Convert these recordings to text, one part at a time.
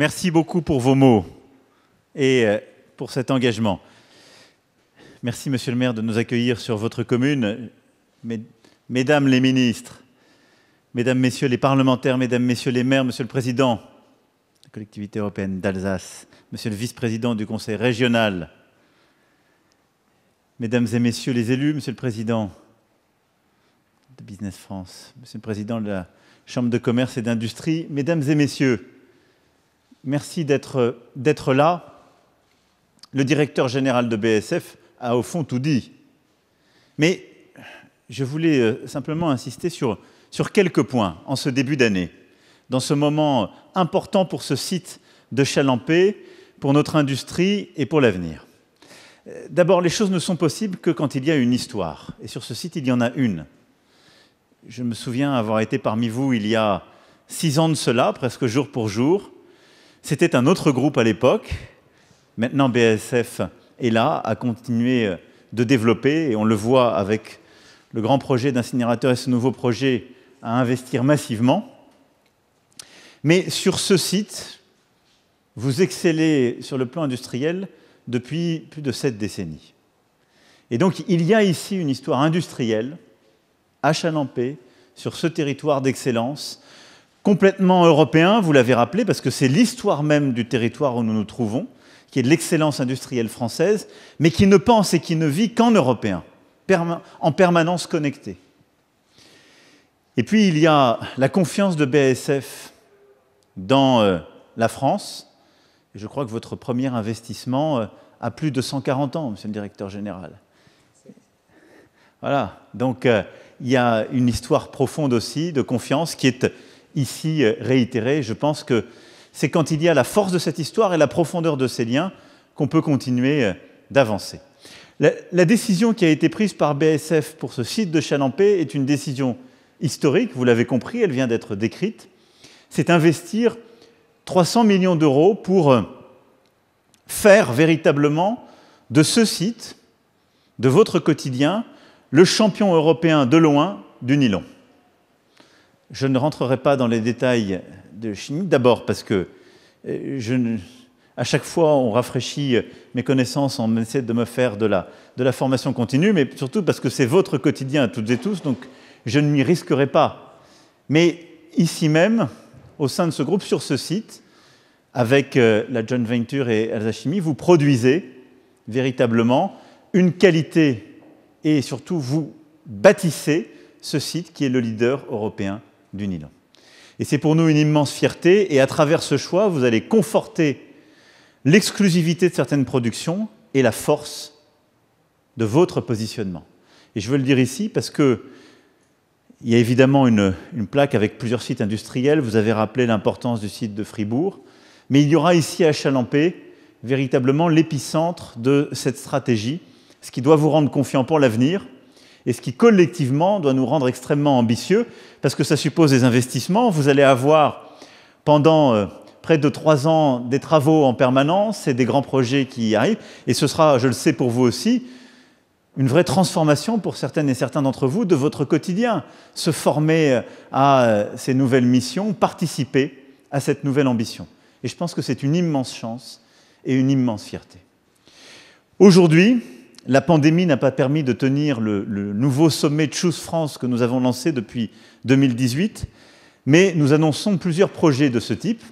Merci beaucoup pour vos mots et euh, pour cet engagement. Merci, Monsieur le maire, de nous accueillir sur votre commune. Mesdames les ministres, Mesdames, Messieurs les parlementaires, Mesdames, Messieurs les maires, Monsieur le Président de la collectivité européenne d'Alsace, Monsieur le vice-président du Conseil régional, Mesdames et Messieurs les élus, Monsieur le Président de Business France, Monsieur le Président de la Chambre de commerce et d'industrie, Mesdames et Messieurs, Merci d'être là. Le directeur général de BSF a au fond tout dit. Mais je voulais euh, simplement insister sur, quelques points en ce début d'année, dans ce moment important pour ce site de Chalampé, pour notre industrie et pour l'avenir. Euh, d'abord, les choses ne sont possibles que quand il y a une histoire. Et sur ce site, il y en a une. Je me souviens avoir été parmi vous il y a six ans de cela, presque jour pour jour, c'était un autre groupe à l'époque. Maintenant, BASF est là, a continué euh, de développer, et on le voit avec le grand projet d'incinérateur et ce nouveau projet à investir massivement. Mais sur ce site, vous excellez sur le plan industriel depuis plus de sept décennies. Et donc, il y a ici une histoire industrielle, à Chalampé, sur ce territoire d'excellence, complètement européen, vous l'avez rappelé, parce que c'est l'histoire même du territoire où nous nous trouvons, qui est de l'excellence industrielle française, mais qui ne pense et qui ne vit qu'en européen, en permanence connecté. Et puis il y a la confiance de BASF dans euh, la France. je crois que votre premier investissement euh, a plus de 140 ans, monsieur le directeur général. Voilà, donc euh, il y a une histoire profonde aussi de confiance qui est ici euh, réitéré, Je pense que c'est quand il y a la force de cette histoire et la profondeur de ces liens qu'on peut continuer euh, d'avancer. La, décision qui a été prise par BSF pour ce site de Chalampé est une décision historique, vous l'avez compris, elle vient d'être décrite. C'est investir 300 millions d'euros pour euh, faire véritablement de ce site, de votre quotidien, le champion européen de loin du nylon. Je ne rentrerai pas dans les détails de chimie, d'abord parce que euh, à chaque fois on rafraîchit mes connaissances, on essaie de me faire de la, de la formation continue, mais surtout parce que c'est votre quotidien à toutes et tous, donc je ne m'y risquerai pas. Mais ici même, au sein de ce groupe, sur ce site, avec euh, la John venture et Alza Chimie, vous produisez véritablement une qualité et surtout vous bâtissez ce site qui est le leader européen du Nil. Et c'est pour nous une immense fierté, et à travers ce choix, vous allez conforter l'exclusivité de certaines productions et la force de votre positionnement. Et je veux le dire ici parce que il y a évidemment une, une plaque avec plusieurs sites industriels. Vous avez rappelé l'importance du site de Fribourg. Mais il y aura ici à Chalampé véritablement l'épicentre de cette stratégie, ce qui doit vous rendre confiant pour l'avenir, et ce qui collectivement doit nous rendre extrêmement ambitieux, parce que ça suppose des investissements. Vous allez avoir pendant euh, près de trois ans des travaux en permanence et des grands projets qui y arrivent, et ce sera, je le sais pour vous aussi, une vraie transformation pour certaines et certains d'entre vous de votre quotidien, se former euh, à euh, ces nouvelles missions, participer à cette nouvelle ambition. Et je pense que c'est une immense chance et une immense fierté. Aujourd'hui, la pandémie n'a pas permis de tenir le, nouveau sommet Choose France que nous avons lancé depuis 2018, mais nous annonçons plusieurs projets de ce type.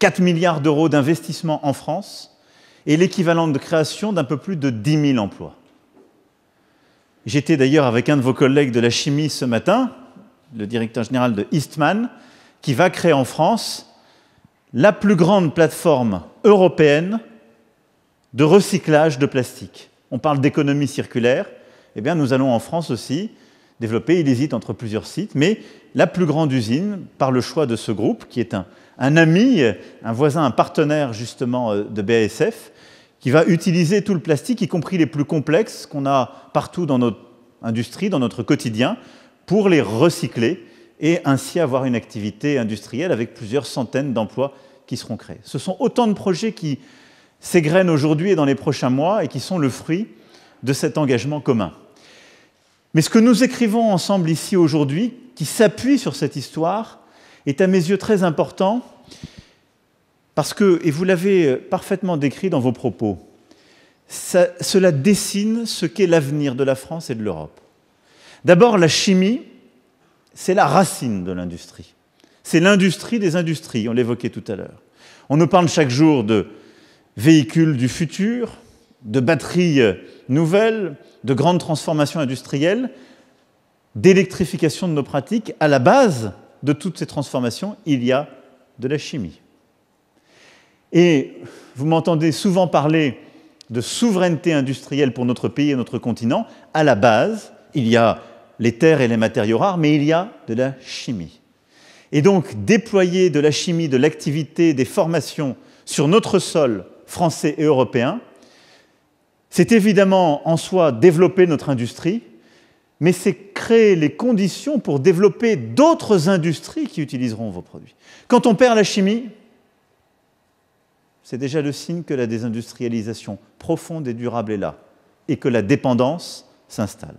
4 milliards d'euros d'investissement en France et l'équivalent de création d'un peu plus de 10 000 emplois. J'étais d'ailleurs avec un de vos collègues de la chimie ce matin, le directeur général de Eastman, qui va créer en France la plus grande plateforme européenne de recyclage de plastique. On parle d'économie circulaire. Eh bien, nous allons en France aussi développer, il hésite entre plusieurs sites, mais la plus grande usine, par le choix de ce groupe, qui est un, un ami, un voisin, un partenaire justement euh, de BASF, qui va utiliser tout le plastique, y compris les plus complexes qu'on a partout dans notre industrie, dans notre quotidien, pour les recycler et ainsi avoir une activité industrielle avec plusieurs centaines d'emplois qui seront créés. Ce sont autant de projets qui graines aujourd'hui et dans les prochains mois et qui sont le fruit de cet engagement commun. Mais ce que nous écrivons ensemble ici aujourd'hui, qui s'appuie sur cette histoire, est à mes yeux très important parce que, et vous l'avez parfaitement décrit dans vos propos, cela dessine ce qu'est l'avenir de la France et de l'Europe. D'abord, la chimie, c'est la racine de l'industrie. C'est l'industrie des industries, on l'évoquait tout à l'heure. On nous parle chaque jour de véhicules du futur, de batteries nouvelles, de grandes transformations industrielles, d'électrification de nos pratiques, à la base de toutes ces transformations, il y a de la chimie. Et vous m'entendez souvent parler de souveraineté industrielle pour notre pays et notre continent. À la base, il y a les terres et les matériaux rares, mais il y a de la chimie. Et donc, déployer de la chimie, de l'activité, des formations sur notre sol, français et européens. C'est évidemment en soi développer notre industrie, mais c'est créer les conditions pour développer d'autres industries qui utiliseront vos produits. Quand on perd la chimie, c'est déjà le signe que la désindustrialisation profonde et durable est là, et que la dépendance s'installe.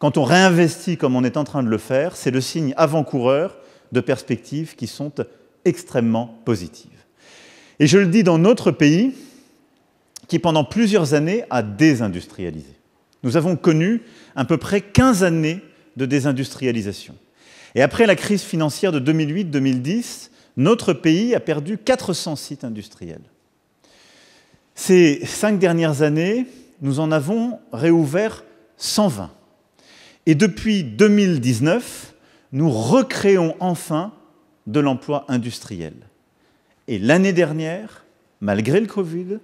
Quand on réinvestit comme on est en train de le faire, c'est le signe avant-coureur de perspectives qui sont extrêmement positives. Et je le dis dans notre pays, qui pendant plusieurs années a désindustrialisé. Nous avons connu à peu près 15 années de désindustrialisation. Et après la crise financière de 2008-2010, notre pays a perdu 400 sites industriels. Ces cinq dernières années, nous en avons réouvert 120. Et depuis 2019, nous recréons enfin de l'emploi industriel. Et l'année dernière, malgré le Covid,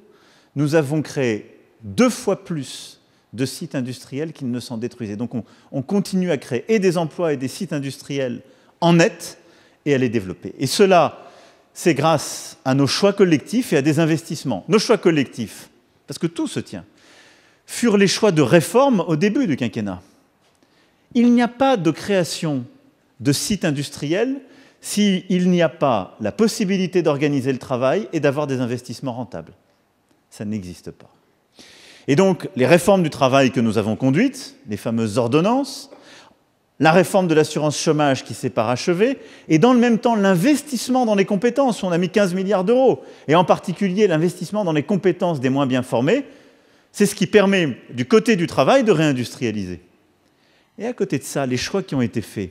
nous avons créé deux fois plus de sites industriels qu'ils ne s'en détruisaient. Donc on, continue à créer et des emplois et des sites industriels en net et à les développer. Et cela, c'est grâce à nos choix collectifs et à des investissements. Nos choix collectifs, parce que tout se tient, furent les choix de réforme au début du quinquennat. Il n'y a pas de création de sites industriels s'il n'y a pas la possibilité d'organiser le travail et d'avoir des investissements rentables. Ça n'existe pas. Et donc, les réformes du travail que nous avons conduites, les fameuses ordonnances, la réforme de l'assurance chômage qui s'est parachevée, et dans le même temps l'investissement dans les compétences, on a mis 15 milliards d'euros, et en particulier l'investissement dans les compétences des moins bien formés, c'est ce qui permet du côté du travail de réindustrialiser. Et à côté de ça, les choix qui ont été faits,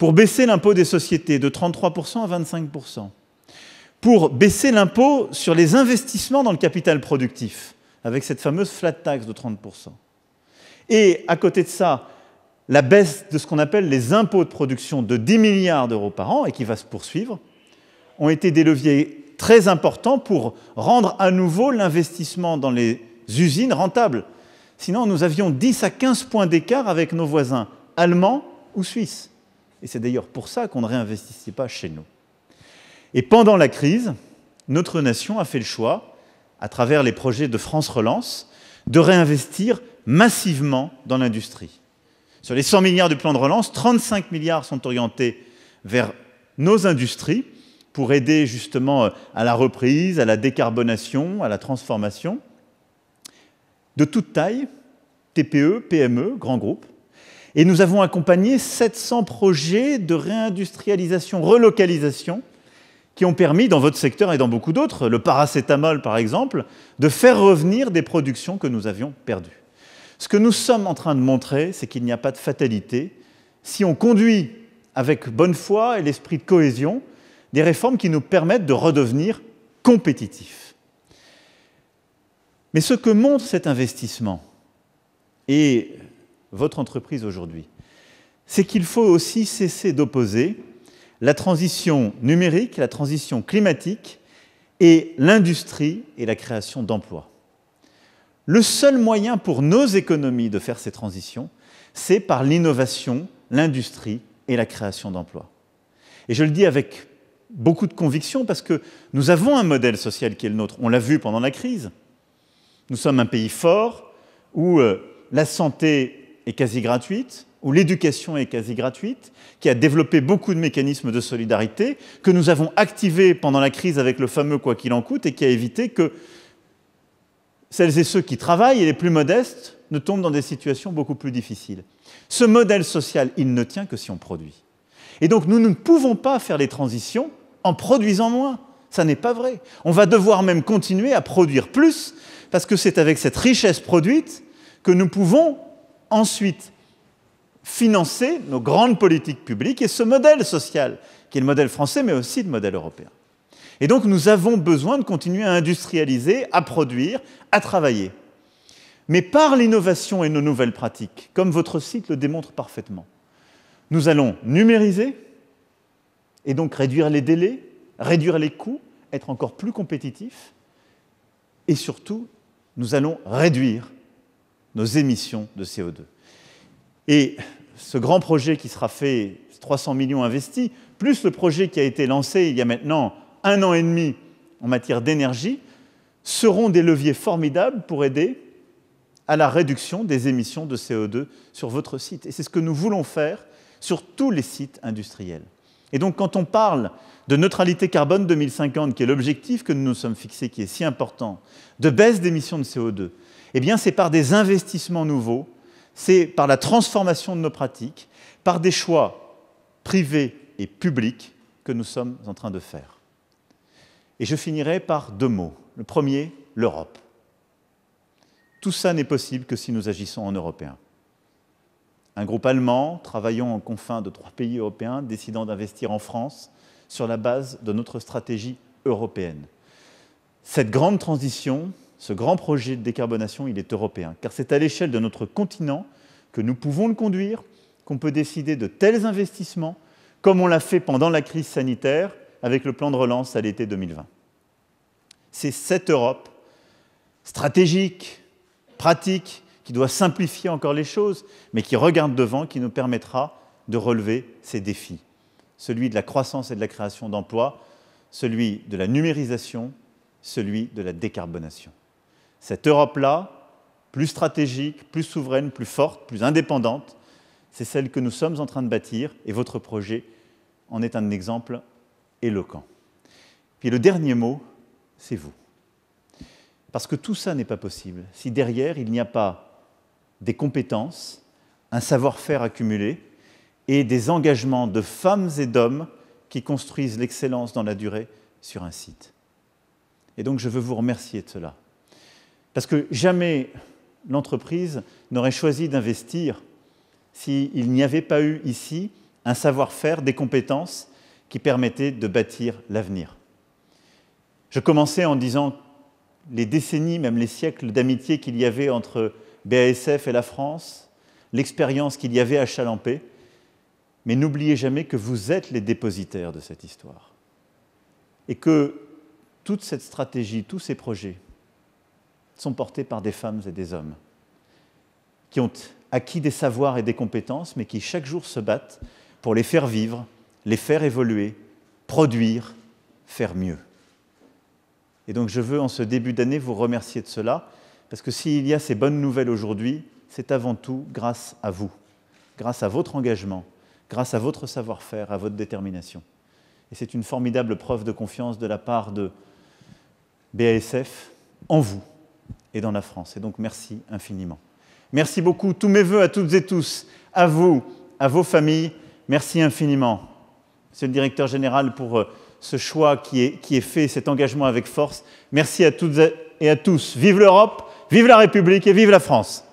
pour baisser l'impôt des sociétés de 33% à 25%, pour baisser l'impôt sur les investissements dans le capital productif, avec cette fameuse flat tax de 30%. Et à côté de ça, la baisse de ce qu'on appelle les impôts de production de 10 milliards d'euros par an, et qui va se poursuivre, ont été des leviers très importants pour rendre à nouveau l'investissement dans les usines rentable. Sinon, nous avions 10 à 15 points d'écart avec nos voisins allemands ou suisses. Et c'est d'ailleurs pour ça qu'on ne réinvestissait pas chez nous. Et pendant la crise, notre nation a fait le choix, à travers les projets de France Relance, de réinvestir massivement dans l'industrie. Sur les 100 milliards du plan de relance, 35 milliards sont orientés vers nos industries pour aider justement euh, à la reprise, à la décarbonation, à la transformation, de toute taille, TPE, PME, grands groupes. Et nous avons accompagné 700 projets de réindustrialisation, relocalisation, qui ont permis, dans votre secteur et dans beaucoup d'autres, le paracétamol par exemple, de faire revenir des productions que nous avions perdues. Ce que nous sommes en train de montrer, c'est qu'il n'y a pas de fatalité. Si on conduit avec bonne foi et l'esprit de cohésion des réformes qui nous permettent de redevenir compétitifs. Mais ce que montre cet investissement, et votre entreprise aujourd'hui. C'est qu'il faut aussi cesser d'opposer la transition numérique, la transition climatique et l'industrie et la création d'emplois. Le seul moyen pour nos économies de faire ces transitions, c'est par l'innovation, l'industrie et la création d'emplois. Et je le dis avec beaucoup de conviction parce que nous avons un modèle social qui est le nôtre. On l'a vu pendant la crise. Nous sommes un pays fort où euh, la santé est quasi gratuite, où l'éducation est quasi gratuite, qui a développé beaucoup de mécanismes de solidarité, que nous avons activés pendant la crise avec le fameux quoi qu'il en coûte, et qui a évité que celles et ceux qui travaillent et les plus modestes ne tombent dans des situations beaucoup plus difficiles. Ce modèle social, il ne tient que si on produit. Et donc nous ne pouvons pas faire les transitions en produisant moins. Ça n'est pas vrai. On va devoir même continuer à produire plus, parce que c'est avec cette richesse produite que nous pouvons ensuite financer nos grandes politiques publiques et ce modèle social, qui est le modèle français, mais aussi le modèle européen. Et donc nous avons besoin de continuer à industrialiser, à produire, à travailler. Mais par l'innovation et nos nouvelles pratiques, comme votre site le démontre parfaitement, nous allons numériser et donc réduire les délais, réduire les coûts, être encore plus compétitifs et surtout, nous allons réduire nos émissions de CO2. Et ce grand projet qui sera fait, 300 millions investis, plus le projet qui a été lancé il y a maintenant un an et demi en matière d'énergie, seront des leviers formidables pour aider à la réduction des émissions de CO2 sur votre site. Et c'est ce que nous voulons faire sur tous les sites industriels. Et donc quand on parle de neutralité carbone 2050, qui est l'objectif que nous nous sommes fixés, qui est si important, de baisse d'émissions de CO2, eh bien, c'est par des investissements nouveaux, c'est par la transformation de nos pratiques, par des choix privés et publics que nous sommes en train de faire. Et je finirai par deux mots. Le premier, l'Europe. Tout ça n'est possible que si nous agissons en Européens. Un groupe allemand travaillant en confins de trois pays européens, décidant d'investir en France sur la base de notre stratégie européenne. Cette grande transition, ce grand projet de décarbonation, il est européen, car c'est à l'échelle de notre continent que nous pouvons le conduire, qu'on peut décider de tels investissements, comme on l'a fait pendant la crise sanitaire avec le plan de relance à l'été 2020. C'est cette Europe stratégique, pratique, qui doit simplifier encore les choses, mais qui regarde devant, qui nous permettra de relever ces défis. Celui de la croissance et de la création d'emplois, celui de la numérisation, celui de la décarbonation. Cette Europe-là, plus stratégique, plus souveraine, plus forte, plus indépendante, c'est celle que nous sommes en train de bâtir et votre projet en est un exemple éloquent. Puis le dernier mot, c'est vous. Parce que tout ça n'est pas possible si derrière il n'y a pas des compétences, un savoir-faire accumulé et des engagements de femmes et d'hommes qui construisent l'excellence dans la durée sur un site. Et donc je veux vous remercier de cela. Parce que jamais l'entreprise n'aurait choisi d'investir s'il n'y avait pas eu ici un savoir-faire, des compétences qui permettaient de bâtir l'avenir. Je commençais en disant les décennies, même les siècles d'amitié qu'il y avait entre BASF et la France, l'expérience qu'il y avait à Chalampé, mais n'oubliez jamais que vous êtes les dépositaires de cette histoire et que toute cette stratégie, tous ces projets, sont portés par des femmes et des hommes qui ont acquis des savoirs et des compétences, mais qui chaque jour se battent pour les faire vivre, les faire évoluer, produire, faire mieux. Et donc je veux en ce début d'année vous remercier de cela, parce que s'il y a ces bonnes nouvelles aujourd'hui, c'est avant tout grâce à vous, grâce à votre engagement, grâce à votre savoir-faire, à votre détermination. Et c'est une formidable preuve de confiance de la part de BASF en vous et dans la France. Et donc merci infiniment. Merci beaucoup. Tous mes voeux à toutes et tous, à vous, à vos familles. Merci infiniment, Monsieur le Directeur général, pour euh, ce choix qui est, qui est fait, cet engagement avec force. Merci à toutes et à tous. Vive l'Europe, vive la République et vive la France.